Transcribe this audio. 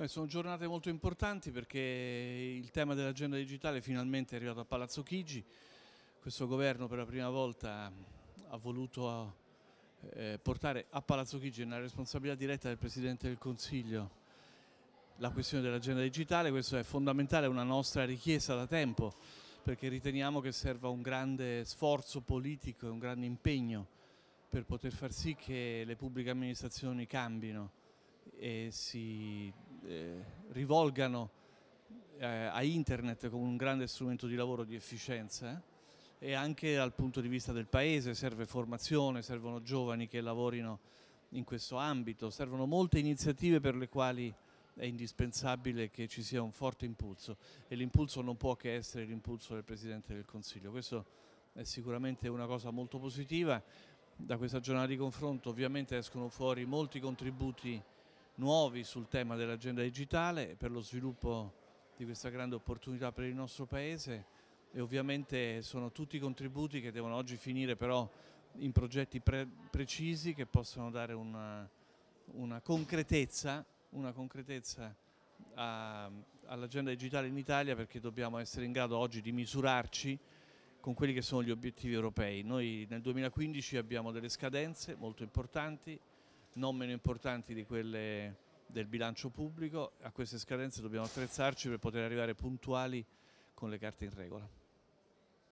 Eh, sono giornate molto importanti perché il tema dell'agenda digitale finalmente è arrivato a Palazzo Chigi. Questo governo per la prima volta ha voluto eh, portare a Palazzo Chigi nella responsabilità diretta del Presidente del Consiglio la questione dell'agenda digitale. Questo è fondamentale, è una nostra richiesta da tempo perché riteniamo che serva un grande sforzo politico e un grande impegno per poter far sì che le pubbliche amministrazioni cambino e si eh, rivolgano eh, a internet come un grande strumento di lavoro di efficienza eh, e anche dal punto di vista del paese serve formazione, servono giovani che lavorino in questo ambito, servono molte iniziative per le quali è indispensabile che ci sia un forte impulso e l'impulso non può che essere l'impulso del Presidente del Consiglio. Questo è sicuramente una cosa molto positiva. Da questa giornata di confronto ovviamente escono fuori molti contributi nuovi sul tema dell'agenda digitale per lo sviluppo di questa grande opportunità per il nostro Paese e ovviamente sono tutti contributi che devono oggi finire però in progetti pre precisi che possono dare una, una concretezza, una concretezza all'agenda digitale in Italia perché dobbiamo essere in grado oggi di misurarci con quelli che sono gli obiettivi europei. Noi nel 2015 abbiamo delle scadenze molto importanti, non meno importanti di quelle del bilancio pubblico, a queste scadenze dobbiamo attrezzarci per poter arrivare puntuali con le carte in regola.